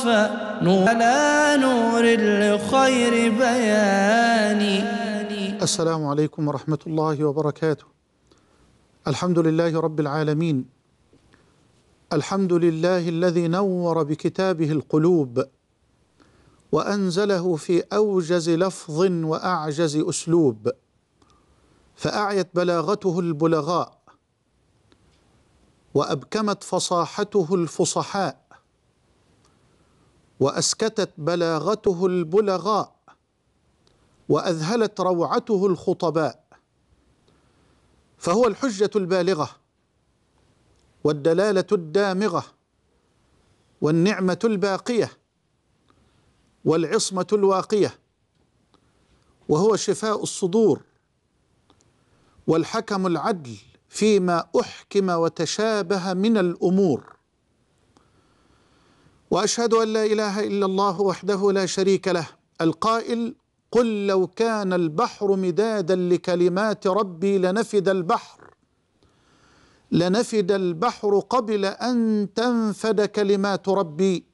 على نور الخير بياني السلام عليكم ورحمة الله وبركاته الحمد لله رب العالمين الحمد لله الذي نور بكتابه القلوب وأنزله في أوجز لفظ وأعجز أسلوب فأعيت بلاغته البلغاء وأبكمت فصاحته الفصحاء واسكتت بلاغته البلغاء واذهلت روعته الخطباء فهو الحجه البالغه والدلاله الدامغه والنعمه الباقيه والعصمه الواقيه وهو شفاء الصدور والحكم العدل فيما احكم وتشابه من الامور واشهد ان لا اله الا الله وحده لا شريك له القائل قل لو كان البحر مدادا لكلمات ربي لنفد البحر لنفد البحر قبل ان تنفد كلمات ربي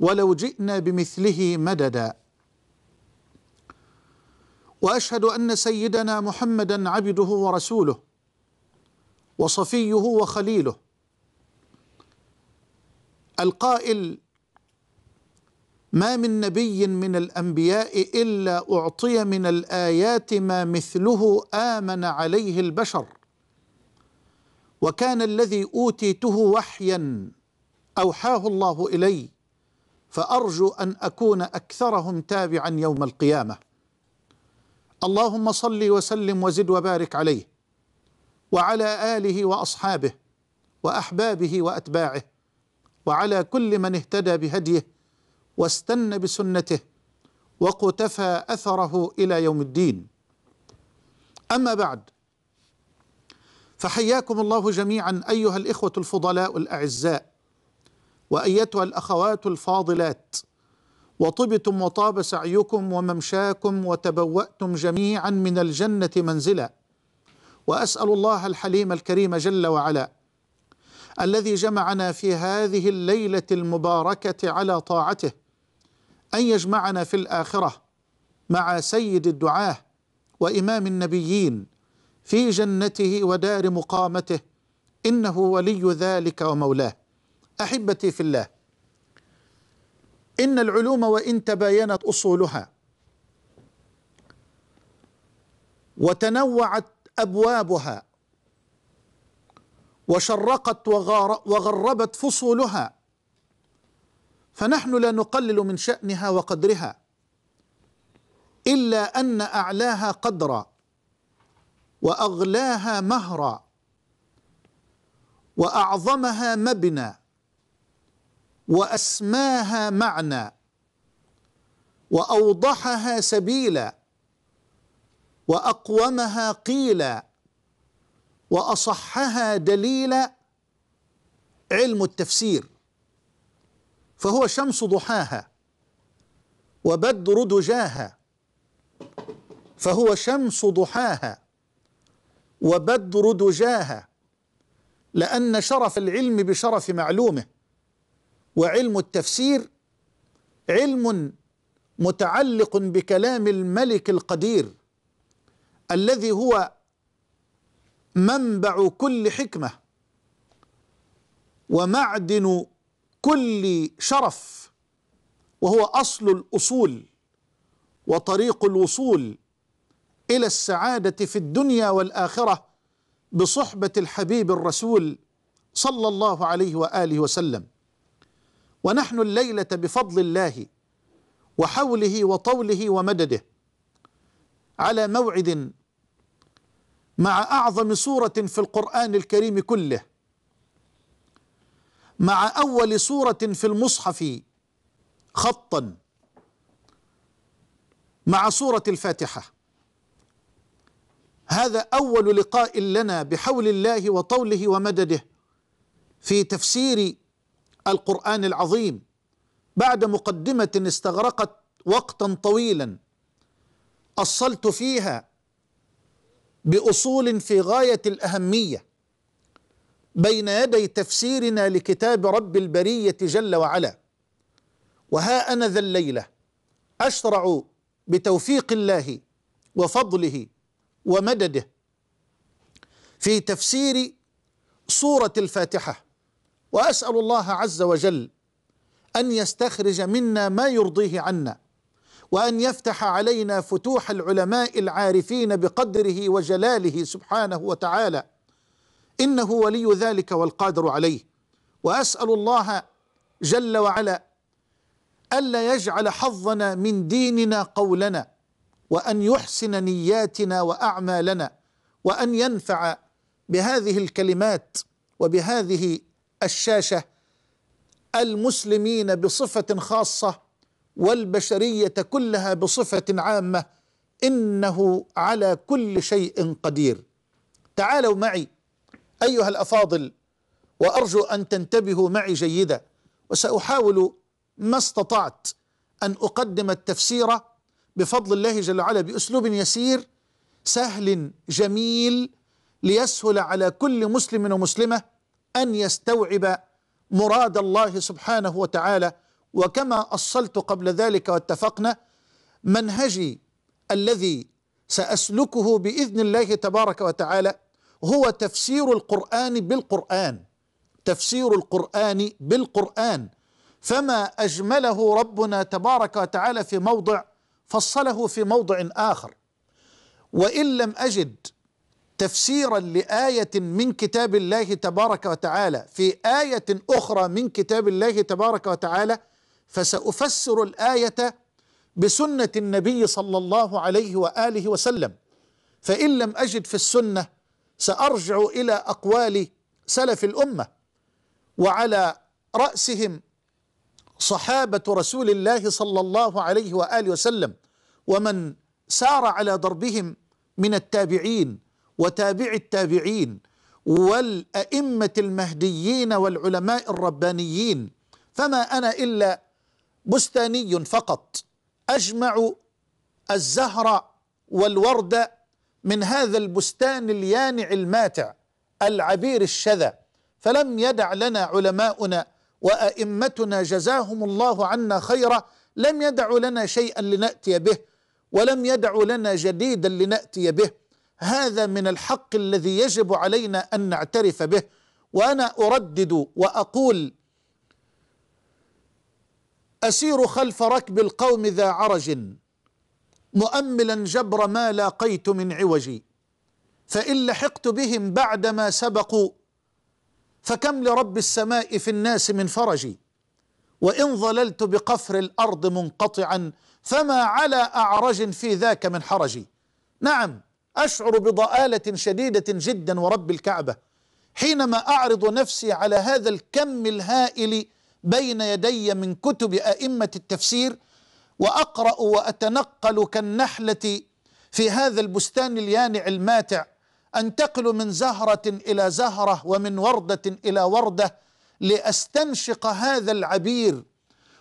ولو جئنا بمثله مددا واشهد ان سيدنا محمدا عبده ورسوله وصفيه وخليله القائل ما من نبي من الانبياء الا اعطي من الايات ما مثله امن عليه البشر وكان الذي اوتيته وحيا اوحاه الله الي فارجو ان اكون اكثرهم تابعا يوم القيامه اللهم صل وسلم وزد وبارك عليه وعلى اله واصحابه واحبابه واتباعه وعلى كل من اهتدى بهديه واستن بسنته وقتفى اثره الى يوم الدين اما بعد فحياكم الله جميعا ايها الاخوه الفضلاء الاعزاء وايتها الاخوات الفاضلات وطبتم وطاب سعيكم وممشاكم وتبواتم جميعا من الجنه منزلا واسال الله الحليم الكريم جل وعلا الذي جمعنا في هذه الليله المباركه على طاعته أن يجمعنا في الآخرة مع سيد الدعاة وإمام النبيين في جنته ودار مقامته إنه ولي ذلك ومولاه أحبتي في الله إن العلوم وإن تباينت أصولها وتنوعت أبوابها وشرقت وغربت فصولها فنحن لا نقلل من شأنها وقدرها إلا أن أعلاها قدرا وأغلاها مهرا وأعظمها مبنى وأسماها معنى وأوضحها سبيلا وأقومها قيلا وأصحها دليلا علم التفسير فهو شمس ضحاها وبدر دجاها فهو شمس ضحاها وبدر دجاها لأن شرف العلم بشرف معلومه وعلم التفسير علم متعلق بكلام الملك القدير الذي هو منبع كل حكمه ومعدن كل شرف وهو اصل الاصول وطريق الوصول الى السعاده في الدنيا والاخره بصحبه الحبيب الرسول صلى الله عليه واله وسلم ونحن الليله بفضل الله وحوله وطوله ومدده على موعد مع اعظم سوره في القران الكريم كله مع أول صورة في المصحف خطا مع صورة الفاتحة هذا أول لقاء لنا بحول الله وطوله ومدده في تفسير القرآن العظيم بعد مقدمة استغرقت وقتا طويلا أصلت فيها بأصول في غاية الأهمية بين يدي تفسيرنا لكتاب رب البرية جل وعلا وها أنا ذا الليلة أشرع بتوفيق الله وفضله ومدده في تفسير سورة الفاتحة وأسأل الله عز وجل أن يستخرج منا ما يرضيه عنا وأن يفتح علينا فتوح العلماء العارفين بقدره وجلاله سبحانه وتعالى انه ولي ذلك والقادر عليه واسال الله جل وعلا الا يجعل حظنا من ديننا قولنا وان يحسن نياتنا واعمالنا وان ينفع بهذه الكلمات وبهذه الشاشه المسلمين بصفه خاصه والبشريه كلها بصفه عامه انه على كل شيء قدير تعالوا معي أيها الأفاضل وأرجو أن تنتبهوا معي جيدا وسأحاول ما استطعت أن أقدم التفسير بفضل الله جل وعلا بأسلوب يسير سهل جميل ليسهل على كل مسلم ومسلمة أن يستوعب مراد الله سبحانه وتعالى وكما أصلت قبل ذلك واتفقنا منهجي الذي سأسلكه بإذن الله تبارك وتعالى هو تفسير القرآن بالقرآن تفسير القرآن بالقرآن فما أجمله ربنا تبارك وتعالى في موضع فصله في موضع آخر وإن لم أجد تفسيرا لآية من كتاب الله تبارك وتعالى في آية أخرى من كتاب الله تبارك وتعالى فسأفسر الآية بسنة النبي صلى الله عليه وآله وسلم فإن لم أجد في السنة سأرجع إلى أقوال سلف الأمة وعلى رأسهم صحابة رسول الله صلى الله عليه وآله وسلم ومن سار على دربهم من التابعين وتابع التابعين والأئمة المهديين والعلماء الربانيين فما أنا إلا بستاني فقط أجمع الزهر والورد من هذا البستان اليانع الماتع العبير الشذا فلم يدع لنا علماؤنا وأئمتنا جزاهم الله عنا خيرا لم يدعوا لنا شيئا لنأتي به ولم يدعوا لنا جديدا لنأتي به هذا من الحق الذي يجب علينا أن نعترف به وأنا أردد وأقول أسير خلف ركب القوم ذا عرج مؤملا جبر ما لاقيت من عوجي فإن لحقت بهم بعدما سبقوا فكم لرب السماء في الناس من فرجي وإن ظللت بقفر الأرض منقطعا فما على أعرج في ذاك من حرجي نعم أشعر بضآلة شديدة جدا ورب الكعبة حينما أعرض نفسي على هذا الكم الهائل بين يدي من كتب أئمة التفسير واقرا واتنقل كالنحله في هذا البستان اليانع الماتع انتقل من زهره الى زهره ومن ورده الى ورده لاستنشق هذا العبير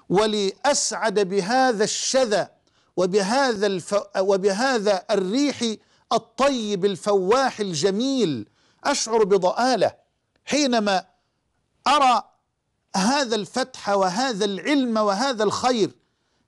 ولاسعد بهذا الشذا وبهذا الف... وبهذا الريح الطيب الفواح الجميل اشعر بضآله حينما ارى هذا الفتح وهذا العلم وهذا الخير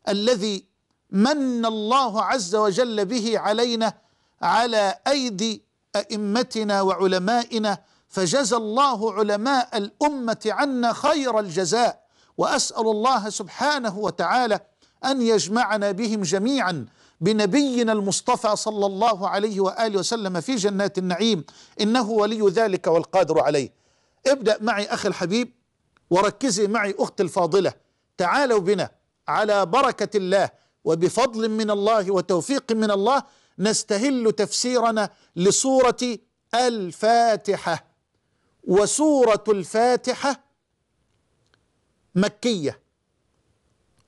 الذي من الله عز وجل به علينا على ايدي ائمتنا وعلمائنا فجزى الله علماء الامه عنا خير الجزاء واسال الله سبحانه وتعالى ان يجمعنا بهم جميعا بنبينا المصطفى صلى الله عليه واله وسلم في جنات النعيم انه ولي ذلك والقادر عليه. ابدا معي اخي الحبيب وركزي معي اختي الفاضله تعالوا بنا على بركه الله وبفضل من الله وتوفيق من الله نستهل تفسيرنا لسوره الفاتحه وسوره الفاتحه مكيه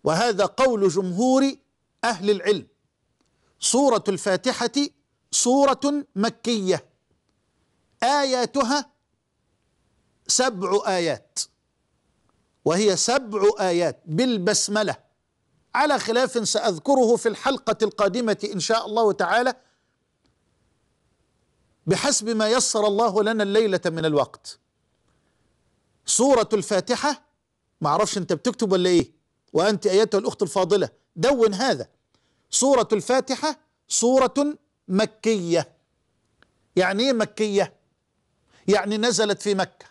وهذا قول جمهور اهل العلم سوره الفاتحه سوره مكيه اياتها سبع ايات وهي سبع ايات بالبسمله على خلاف ساذكره في الحلقه القادمه ان شاء الله تعالى بحسب ما يسر الله لنا الليله من الوقت سوره الفاتحه ما اعرفش انت بتكتب ولا ايه وانت ايتها الاخت الفاضله دون هذا سوره الفاتحه سوره مكيه يعني ايه مكيه يعني نزلت في مكه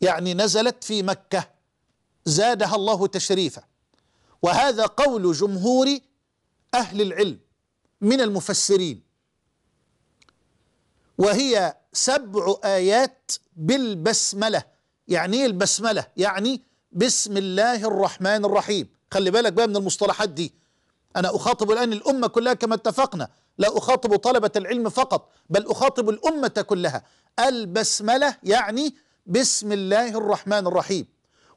يعني نزلت في مكه زادها الله تشريفا وهذا قول جمهور أهل العلم من المفسرين وهي سبع آيات بالبسملة يعني ايه البسملة يعني بسم الله الرحمن الرحيم خلي بالك بقى من المصطلحات دي أنا أخاطب الآن الأمة كلها كما اتفقنا لا أخاطب طلبة العلم فقط بل أخاطب الأمة كلها البسملة يعني بسم الله الرحمن الرحيم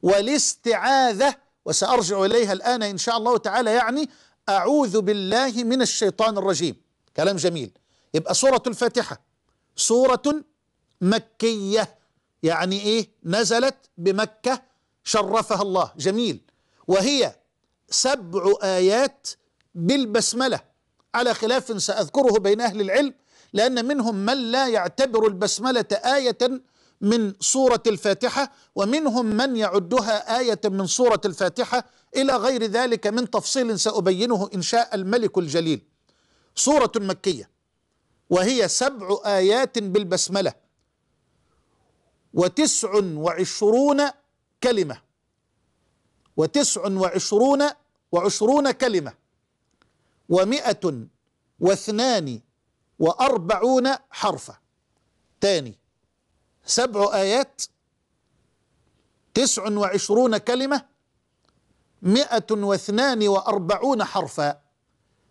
والاستعاذة وسأرجع إليها الآن إن شاء الله تعالى يعني أعوذ بالله من الشيطان الرجيم كلام جميل يبقى سورة الفاتحة سورة مكية يعني إيه نزلت بمكة شرفها الله جميل وهي سبع آيات بالبسملة على خلاف سأذكره بين أهل العلم لأن منهم من لا يعتبر البسملة آية من سورة الفاتحة ومنهم من يعدها آية من سورة الفاتحة إلى غير ذلك من تفصيل سأبينه إن شاء الملك الجليل سورة مكية وهي سبع آيات بالبسملة وتسع وعشرون كلمة وتسع وعشرون وعشرون كلمة ومئة واثنان وأربعون حرفا تاني سبع آيات تسع وعشرون كلمة مئة واثنان وأربعون حرفا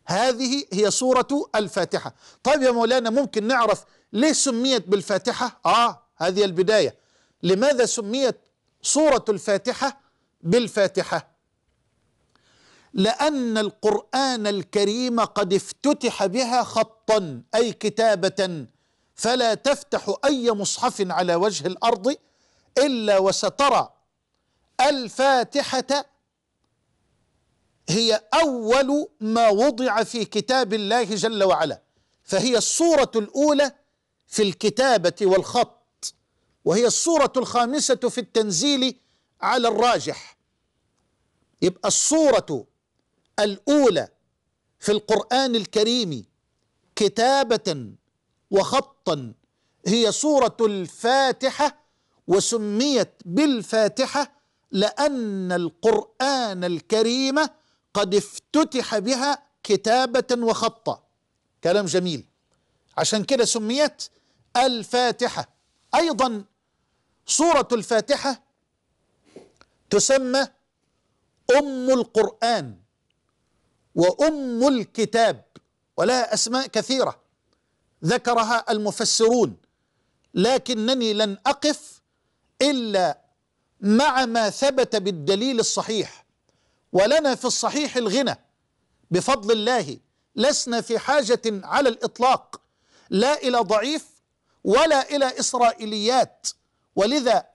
هذه هي سورة الفاتحة طيب يا مولانا ممكن نعرف ليه سميت بالفاتحة آه هذه البداية لماذا سميت سورة الفاتحة بالفاتحة لأن القرآن الكريم قد افتتح بها خطا أي كتابة فلا تفتح أي مصحف على وجه الأرض إلا وسترى الفاتحة هي أول ما وضع في كتاب الله جل وعلا فهي الصورة الأولى في الكتابة والخط وهي الصورة الخامسة في التنزيل على الراجح يبقى الصورة الأولى في القرآن الكريم كتابة وخطا هي سورة الفاتحة وسميت بالفاتحة لأن القرآن الكريم قد افتتح بها كتابة وخطا كلام جميل عشان كده سميت الفاتحة أيضا سورة الفاتحة تسمى أم القرآن وأم الكتاب ولها أسماء كثيرة ذكرها المفسرون لكنني لن أقف إلا مع ما ثبت بالدليل الصحيح ولنا في الصحيح الغنى بفضل الله لسنا في حاجة على الإطلاق لا إلى ضعيف ولا إلى إسرائيليات ولذا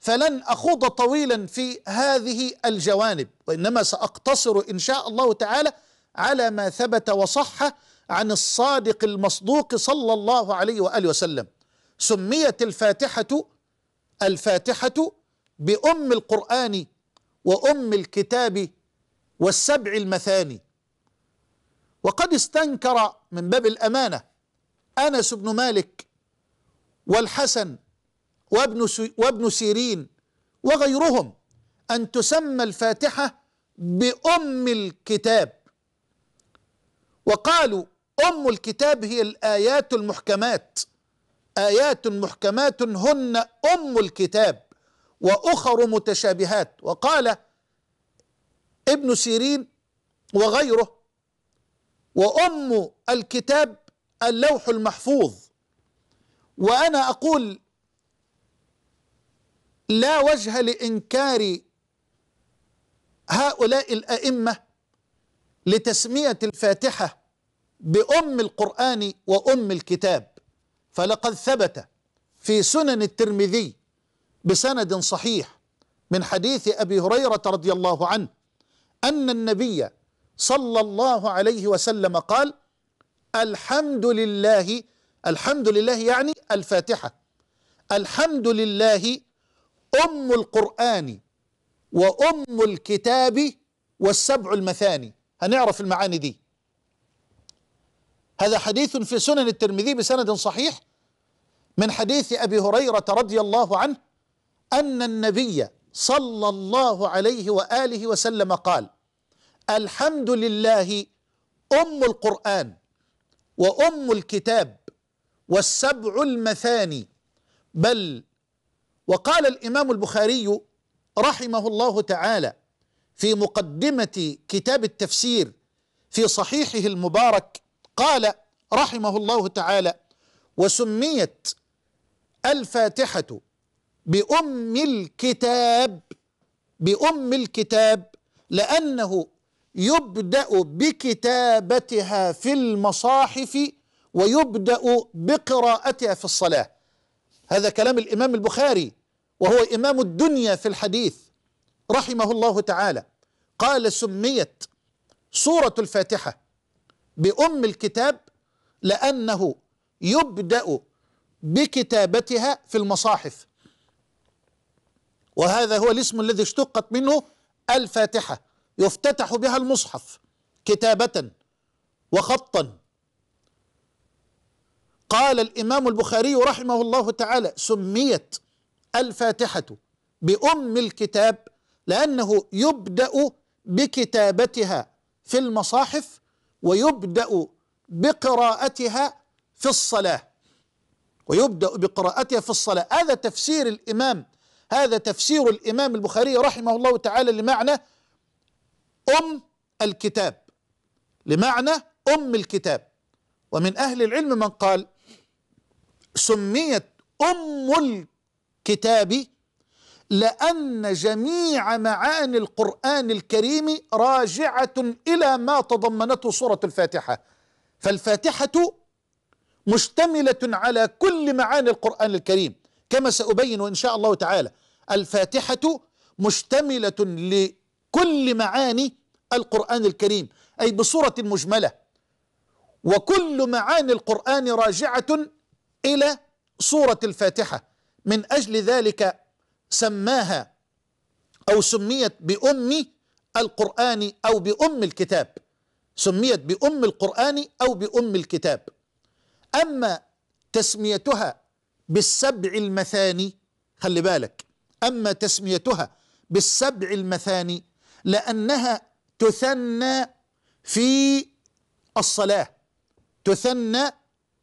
فلن أخوض طويلا في هذه الجوانب وإنما سأقتصر إن شاء الله تعالى على ما ثبت وصح عن الصادق المصدوق صلى الله عليه واله وسلم سميت الفاتحه الفاتحه بام القران وام الكتاب والسبع المثاني وقد استنكر من باب الامانه انس بن مالك والحسن وابن وابن سيرين وغيرهم ان تسمى الفاتحه بام الكتاب وقالوا أم الكتاب هي الآيات المحكمات آيات محكمات هن أم الكتاب وأخر متشابهات وقال ابن سيرين وغيره وأم الكتاب اللوح المحفوظ وأنا أقول لا وجه لإنكار هؤلاء الأئمة لتسمية الفاتحة بأم القرآن وأم الكتاب فلقد ثبت في سنن الترمذي بسند صحيح من حديث أبي هريرة رضي الله عنه أن النبي صلى الله عليه وسلم قال الحمد لله الحمد لله يعني الفاتحة الحمد لله أم القرآن وأم الكتاب والسبع المثاني هنعرف المعاني دي هذا حديث في سنن الترمذي بسند صحيح من حديث ابي هريره رضي الله عنه ان النبي صلى الله عليه واله وسلم قال الحمد لله ام القران وام الكتاب والسبع المثاني بل وقال الامام البخاري رحمه الله تعالى في مقدمه كتاب التفسير في صحيحه المبارك قال رحمه الله تعالى وسميت الفاتحة بأم الكتاب بأم الكتاب لأنه يبدأ بكتابتها في المصاحف ويبدأ بقراءتها في الصلاة هذا كلام الإمام البخاري وهو إمام الدنيا في الحديث رحمه الله تعالى قال سميت سورة الفاتحة بأم الكتاب لأنه يبدأ بكتابتها في المصاحف وهذا هو الاسم الذي اشتقت منه الفاتحة يفتتح بها المصحف كتابة وخطا قال الإمام البخاري رحمه الله تعالى سميت الفاتحة بأم الكتاب لأنه يبدأ بكتابتها في المصاحف ويبدأ بقراءتها في الصلاة ويبدأ بقراءتها في الصلاة هذا تفسير الإمام هذا تفسير الإمام البخاري رحمه الله تعالى لمعنى أم الكتاب لمعنى أم الكتاب ومن أهل العلم من قال سميت أم الكتاب لأن جميع معاني القرآن الكريم راجعة إلى ما تضمنته سورة الفاتحة فالفاتحة مشتملة على كل معاني القرآن الكريم كما سأبين إن شاء الله تعالى الفاتحة مشتملة لكل معاني القرآن الكريم أي بصورة مجملة وكل معاني القرآن راجعة إلى سورة الفاتحة من أجل ذلك سماها أو سميت بأم القرآن أو بأم الكتاب سميت بأم القرآن أو بأم الكتاب أما تسميتها بالسبع المثاني خلي بالك أما تسميتها بالسبع المثاني لأنها تثنى في الصلاة تثنى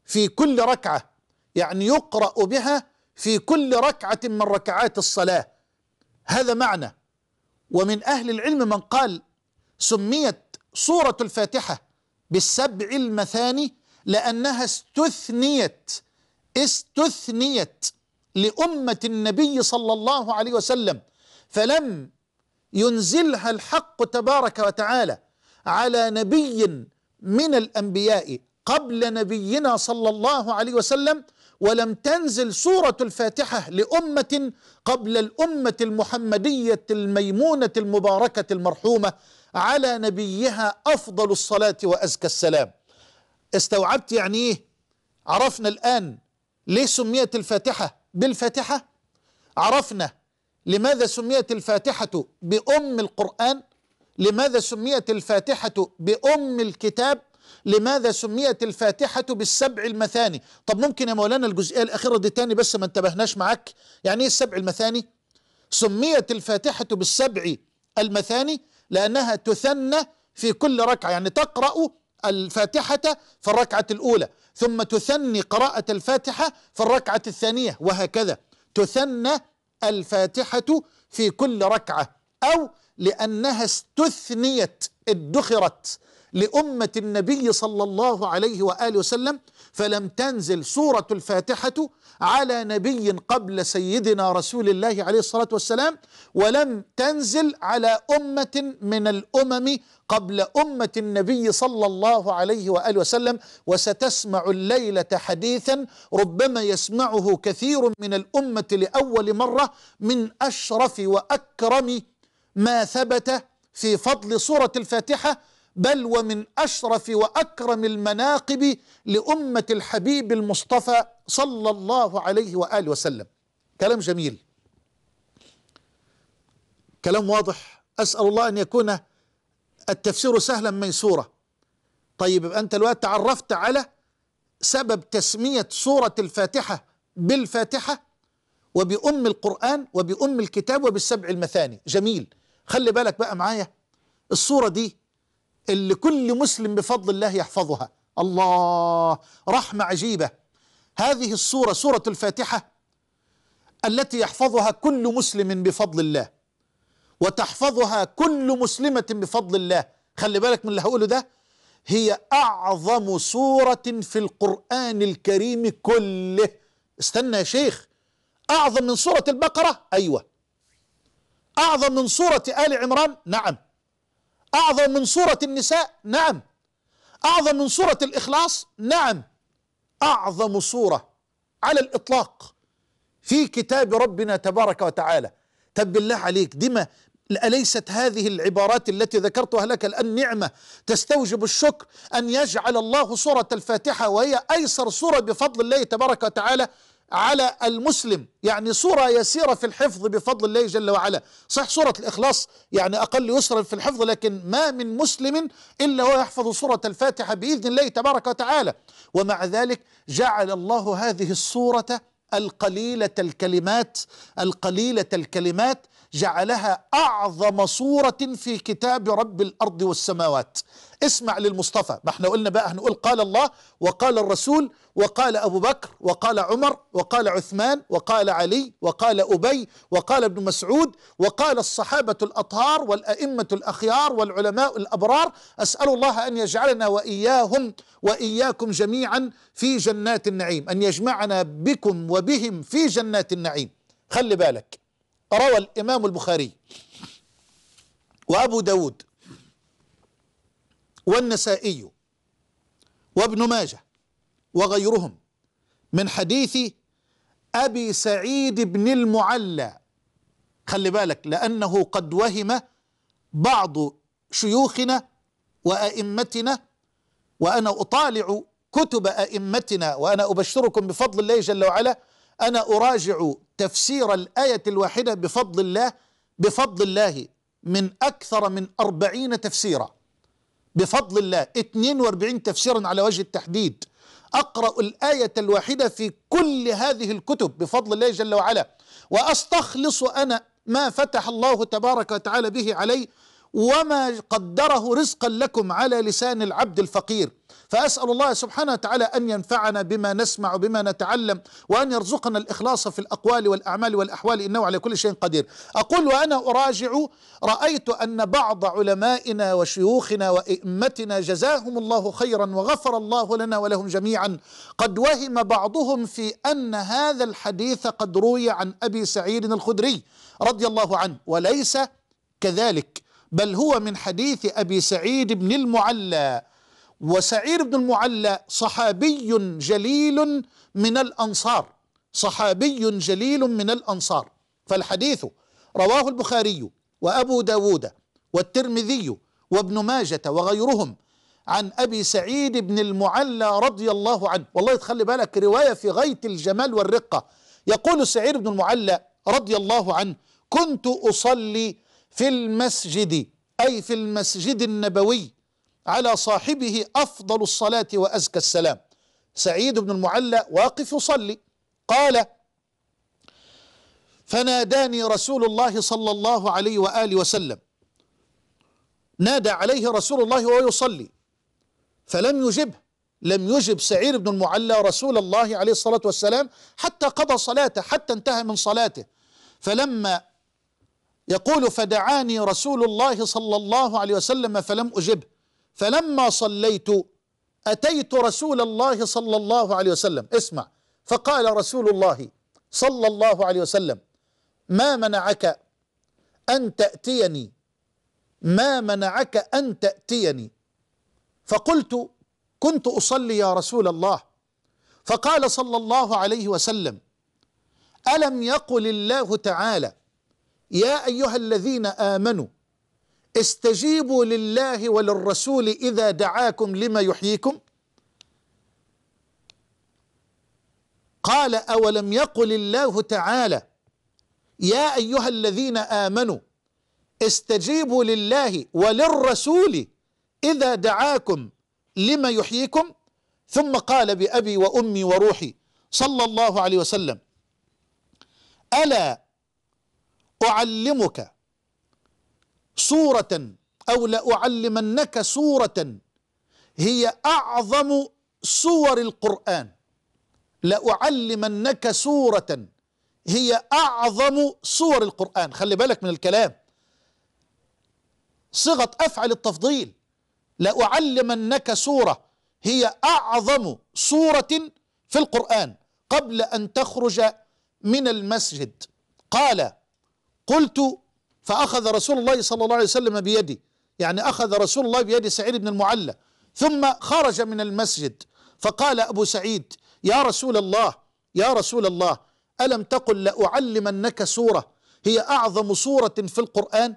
في كل ركعة يعني يقرأ بها في كل ركعة من ركعات الصلاة هذا معنى ومن أهل العلم من قال سميت سورة الفاتحة بالسبع المثاني لأنها استثنيت استثنيت لأمة النبي صلى الله عليه وسلم فلم ينزلها الحق تبارك وتعالى على نبي من الأنبياء قبل نبينا صلى الله عليه وسلم ولم تنزل سورة الفاتحة لأمة قبل الأمة المحمدية الميمونة المباركة المرحومة على نبيها أفضل الصلاة وأزكى السلام استوعبت يعني إيه عرفنا الآن ليه سميت الفاتحة بالفاتحة عرفنا لماذا سميت الفاتحة بأم القرآن لماذا سميت الفاتحة بأم الكتاب لماذا سميت الفاتحة بالسبع المثاني طب ممكن يا مولانا الجزئية الأخيرة دي تاني بس ما انتبهناش معاك يعني إيه السبع المثاني سميت الفاتحة بالسبع المثاني لأنها تثنى في كل ركعة يعني تقرأ الفاتحة في الركعة الأولى ثم تثني قراءة الفاتحة في الركعة الثانية وهكذا تثنى الفاتحة في كل ركعة أو لأنها استثنيت ادخرت لأمة النبي صلى الله عليه وآله وسلم فلم تنزل سورة الفاتحة على نبي قبل سيدنا رسول الله عليه الصلاة والسلام ولم تنزل على أمة من الأمم قبل أمة النبي صلى الله عليه وآله وسلم وستسمع الليلة حديثا ربما يسمعه كثير من الأمة لأول مرة من أشرف وأكرم ما ثبت في فضل سورة الفاتحة بل ومن أشرف وأكرم المناقب لأمة الحبيب المصطفى صلى الله عليه وآله وسلم كلام جميل كلام واضح أسأل الله أن يكون التفسير سهلا ميسورا طيب أنت الوقت تعرفت على سبب تسمية سورة الفاتحة بالفاتحة وبأم القرآن وبأم الكتاب وبالسبع المثاني جميل خلي بالك بقى معايا الصورة دي اللي كل مسلم بفضل الله يحفظها الله رحمة عجيبة هذه السورة سورة الفاتحة التي يحفظها كل مسلم بفضل الله وتحفظها كل مسلمة بفضل الله خلي بالك من اللي هقوله ده هي أعظم سورة في القرآن الكريم كله استنى يا شيخ أعظم من سورة البقرة أيوة أعظم من سورة آل عمران نعم أعظم من سورة النساء نعم أعظم من سورة الإخلاص نعم أعظم سورة على الإطلاق في كتاب ربنا تبارك وتعالى تب بالله عليك دمى أليست هذه العبارات التي ذكرتها لك الآن نعمة تستوجب الشكر أن يجعل الله سورة الفاتحة وهي أيسر سورة بفضل الله تبارك وتعالى على المسلم يعني صورة يسيرة في الحفظ بفضل الله جل وعلا صح صورة الإخلاص يعني أقل يسرا في الحفظ لكن ما من مسلم إلا هو يحفظ صورة الفاتحة بإذن الله تبارك وتعالى ومع ذلك جعل الله هذه الصورة القليلة الكلمات القليلة الكلمات جعلها اعظم صوره في كتاب رب الارض والسماوات اسمع للمصطفى ما احنا قلنا بقى هنقول قال الله وقال الرسول وقال ابو بكر وقال عمر وقال عثمان وقال علي وقال ابي وقال ابن مسعود وقال الصحابه الاطهار والائمه الاخيار والعلماء الابرار اسال الله ان يجعلنا واياهم واياكم جميعا في جنات النعيم ان يجمعنا بكم وبهم في جنات النعيم خلي بالك روى الإمام البخاري وأبو داود والنسائي وابن ماجه وغيرهم من حديث أبي سعيد بن المعلى خلي بالك لأنه قد وهم بعض شيوخنا وأئمتنا وأنا أطالع كتب أئمتنا وأنا أبشركم بفضل الله جل وعلا أنا أراجع تفسير الآية الواحدة بفضل الله بفضل الله من أكثر من أربعين تفسيرا بفضل الله 42 تفسيرا على وجه التحديد أقرأ الآية الواحدة في كل هذه الكتب بفضل الله جل وعلا وأستخلص أنا ما فتح الله تبارك وتعالى به علي وما قدره رزقا لكم على لسان العبد الفقير فأسأل الله سبحانه وتعالى أن ينفعنا بما نسمع بما نتعلم وأن يرزقنا الإخلاص في الأقوال والأعمال والأحوال إنه على كل شيء قدير أقول وأنا أراجع رأيت أن بعض علمائنا وشيوخنا وإئمتنا جزاهم الله خيرا وغفر الله لنا ولهم جميعا قد وهم بعضهم في أن هذا الحديث قد روي عن أبي سعيد الخدري رضي الله عنه وليس كذلك بل هو من حديث أبي سعيد بن المعلى وسعير بن المعلى صحابي جليل من الأنصار صحابي جليل من الأنصار فالحديث رواه البخاري وأبو داود والترمذي وابن ماجة وغيرهم عن أبي سعيد بن المعلى رضي الله عنه والله تخلي بالك رواية في غاية الجمال والرقة يقول سعير بن المعلى رضي الله عنه كنت أصلي في المسجد أي في المسجد النبوي على صاحبه أفضل الصلاة وأزكى السلام سعيد بن المعلى واقف يصلي قال فناداني رسول الله صلى الله عليه وآله وسلم نادى عليه رسول الله وهو يصلي فلم يجبه لم يجب سعير بن المعلى رسول الله عليه الصلاة والسلام حتى قضى صلاته حتى انتهى من صلاته فلما يقول فدعاني رسول الله صلى الله عليه وسلم فلم أجبه فلما صليت أتيت رسول الله صلى الله عليه وسلم اسمع فقال رسول الله صلى الله عليه وسلم ما منعك أن تأتيني ما منعك أن تأتيني فقلت كنت أصلي يا رسول الله فقال صلى الله عليه وسلم ألم يقل الله تعالى يا أيها الذين آمنوا استجيبوا لله وللرسول إذا دعاكم لما يحييكم قال أولم يقل الله تعالى يا أيها الذين آمنوا استجيبوا لله وللرسول إذا دعاكم لما يحييكم ثم قال بأبي وأمي وروحي صلى الله عليه وسلم ألا أعلمك سورة أو لأعلمنك سورة هي أعظم سور القرآن لأعلمنك سورة هي أعظم سور القرآن خلي بالك من الكلام صيغة أفعل التفضيل لأعلمنك سورة هي أعظم سورة في القرآن قبل أن تخرج من المسجد قال قلت فأخذ رسول الله صلى الله عليه وسلم بيدي يعني أخذ رسول الله بيد سعيد بن المعلى ثم خرج من المسجد فقال أبو سعيد يا رسول الله يا رسول الله ألم تقل لأعلمنك سورة هي أعظم سورة في القرآن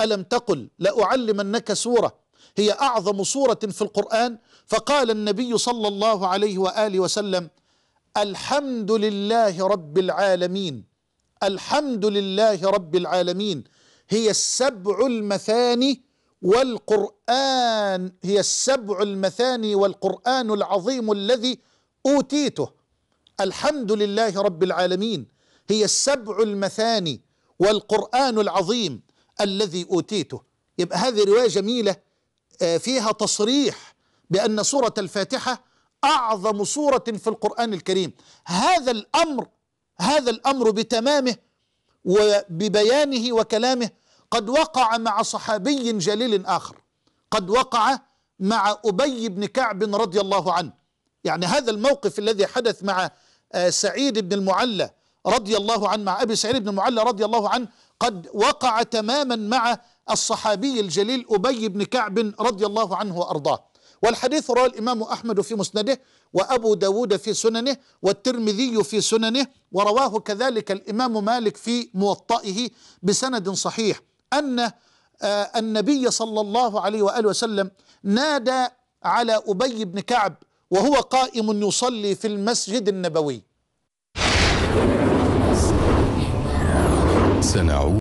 ألم تقل لأعلمنك سورة هي أعظم سورة في القرآن فقال النبي صلى الله عليه وآله وسلم الحمد لله رب العالمين الحمد لله رب العالمين هي السبع المثاني والقرآن هي السبع المثاني والقرآن العظيم الذي أوتيته الحمد لله رب العالمين هي السبع المثاني والقرآن العظيم الذي أوتيته يبقى هذه رواية جميلة فيها تصريح بأن سورة الفاتحة أعظم سورة في القرآن الكريم هذا الأمر هذا الامر بتمامه وببيانه وكلامه قد وقع مع صحابي جليل اخر قد وقع مع ابي بن كعب رضي الله عنه يعني هذا الموقف الذي حدث مع آه، سعيد بن المعلى رضي الله عنه مع ابي سعيد بن المعلى رضي الله عنه قد وقع تماما مع الصحابي الجليل ابي بن كعب رضي الله عنه وارضاه والحديث رواه الإمام أحمد في مسنده وأبو داود في سننه والترمذي في سننه ورواه كذلك الإمام مالك في موطئه بسند صحيح أن آه، النبي صلى الله عليه وآله وسلم نادى على أبي بن كعب وهو قائم يصلي في المسجد النبوي سنعود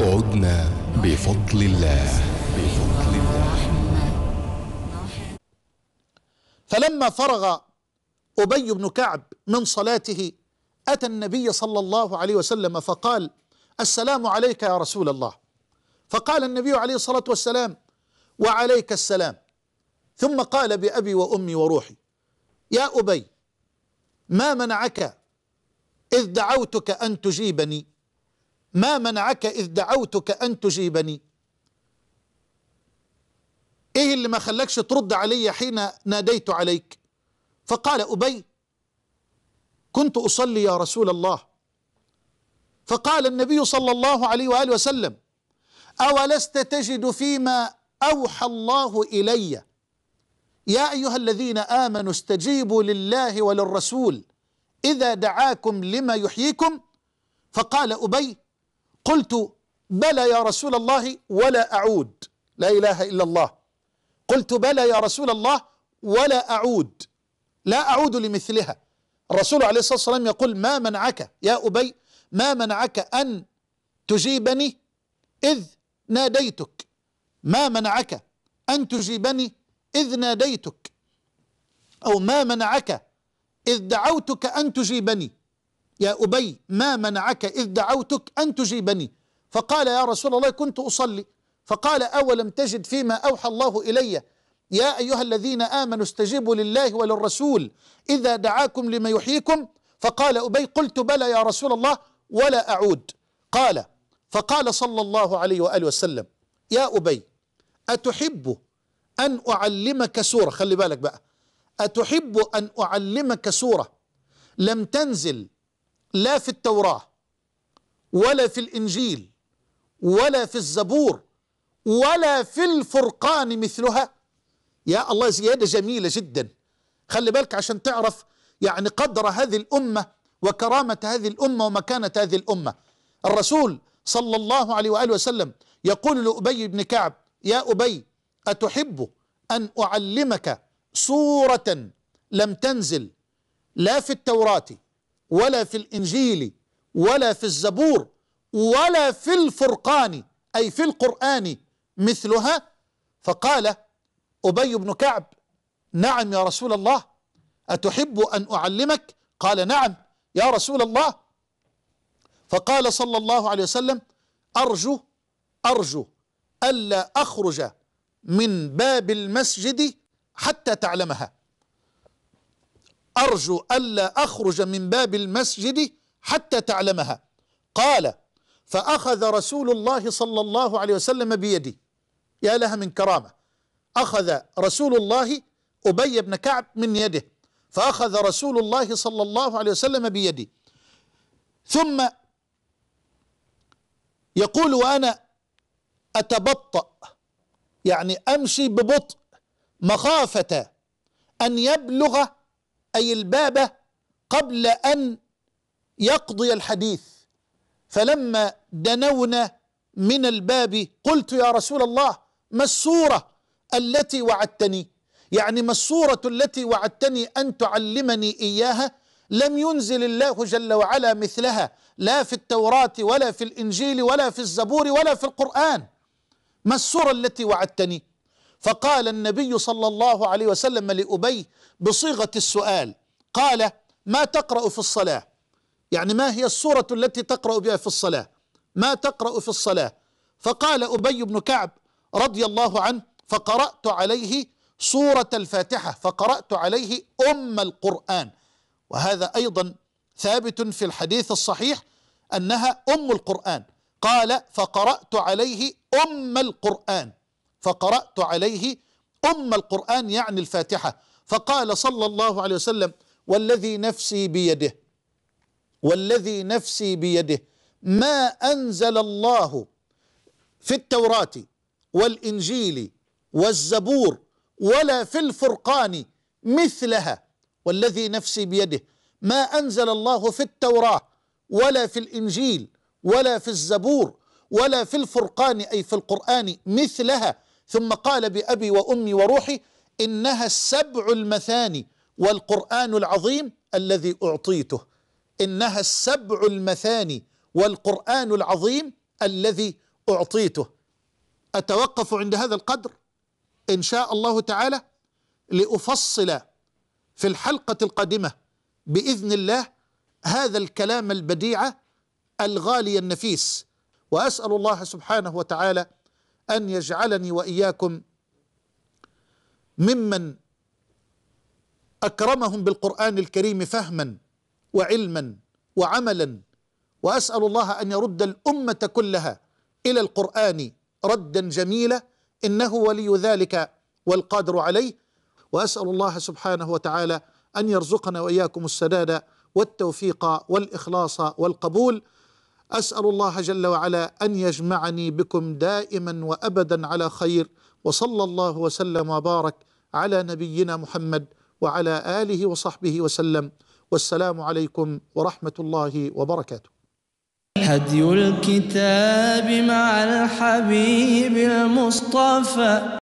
عدنا بفضل الله فلما فرغ أبي بن كعب من صلاته أتى النبي صلى الله عليه وسلم فقال السلام عليك يا رسول الله فقال النبي عليه الصلاة والسلام وعليك السلام ثم قال بأبي وأمي وروحي يا أبي ما منعك إذ دعوتك أن تجيبني ما منعك إذ دعوتك أن تجيبني ايه اللي ما خلاكش ترد علي حين ناديت عليك فقال أبي كنت أصلي يا رسول الله فقال النبي صلى الله عليه وآله وسلم أولست تجد فيما أوحى الله إلي يا أيها الذين آمنوا استجيبوا لله وللرسول إذا دعاكم لما يحييكم فقال أبي قلت بلى يا رسول الله ولا أعود لا إله إلا الله قلت بلى يا رسول الله ولا أعود لا أعود لمثلها الرسول عليه الصلاة والسلام يقول ما منعك يا أبي ما منعك أن تجيبني إذ ناديتك ما منعك أن تجيبني إذ ناديتك أو ما منعك إذ دعوتك أن تجيبني يا أبي ما منعك إذ دعوتك أن تجيبني فقال يا رسول الله كنت أصلي فقال أولم تجد فيما أوحى الله إلي يا أيها الذين آمنوا استجيبوا لله وللرسول إذا دعاكم لما يحييكم فقال أبي قلت بلى يا رسول الله ولا أعود قال فقال صلى الله عليه وآله وسلم يا أبي أتحب أن أعلمك سورة خلي بالك بقى أتحب أن أعلمك سورة لم تنزل لا في التوراة ولا في الإنجيل ولا في الزبور ولا في الفرقان مثلها يا الله زيادة جميلة جدا خلي بالك عشان تعرف يعني قدر هذه الأمة وكرامة هذه الأمة ومكانة هذه الأمة الرسول صلى الله عليه وآله وسلم يقول لأبي بن كعب يا أبي أتحب أن أعلمك سورة لم تنزل لا في التوراة ولا في الإنجيل ولا في الزبور ولا في الفرقان أي في القرآن مثلها فقال أبي بن كعب نعم يا رسول الله أتحب أن أعلمك قال نعم يا رسول الله فقال صلى الله عليه وسلم أرجو أرجو ألا أخرج من باب المسجد حتى تعلمها أرجو ألا أخرج من باب المسجد حتى تعلمها قال فأخذ رسول الله صلى الله عليه وسلم بيدي يا لها من كرامة أخذ رسول الله أبي بن كعب من يده فأخذ رسول الله صلى الله عليه وسلم بيدي ثم يقول وأنا أتبطأ يعني أمشي ببطء مخافة أن يبلغ أي الباب قبل أن يقضي الحديث فلما دنونا من الباب قلت يا رسول الله ما الصورة التي وعدتني يعني ما الصورة التي وعدتني أن تعلمني إياها لم ينزل الله جل وعلا مثلها لا في التوراة ولا في الإنجيل ولا في الزبور ولا في القرآن ما الصورة التي وعدتني فقال النبي صلى الله عليه وسلم لأبي بصيغة السؤال قال ما تقرأ في الصلاة يعني ما هي الصورة التي تقرأ بها في الصلاة ما تقرأ في الصلاة فقال أبي بن كعب رضي الله عنه فقرأت عليه سورة الفاتحة فقرأت عليه أم القرآن وهذا أيضا ثابت في الحديث الصحيح أنها أم القرآن قال فقرأت عليه أم القرآن فقرأت عليه أم القرآن يعني الفاتحة فقال صلى الله عليه وسلم والذي نفسي بيده والذي نفسي بيده ما أنزل الله في التوراة والإنجيل والزبور ولا في الفرقان مثلها والذي نفسي بيده ما أنزل الله في التوراة ولا في الإنجيل ولا في الزبور ولا في الفرقان أي في القرآن مثلها ثم قال بأبي وأمي وروحي إنها السبع المثاني والقرآن العظيم الذي أعطيته إنها السبع المثاني والقرآن العظيم الذي أعطيته أتوقف عند هذا القدر إن شاء الله تعالى لأفصل في الحلقة القادمة بإذن الله هذا الكلام البديع الغالي النفيس وأسأل الله سبحانه وتعالى أن يجعلني وإياكم ممن أكرمهم بالقرآن الكريم فهما وعلما وعملا وأسأل الله أن يرد الأمة كلها إلى القرآن ردا جميلا انه ولي ذلك والقادر عليه واسال الله سبحانه وتعالى ان يرزقنا واياكم السداد والتوفيق والاخلاص والقبول اسال الله جل وعلا ان يجمعني بكم دائما وابدا على خير وصلى الله وسلم وبارك على نبينا محمد وعلى اله وصحبه وسلم والسلام عليكم ورحمه الله وبركاته هدي الكتاب مع الحبيب المصطفى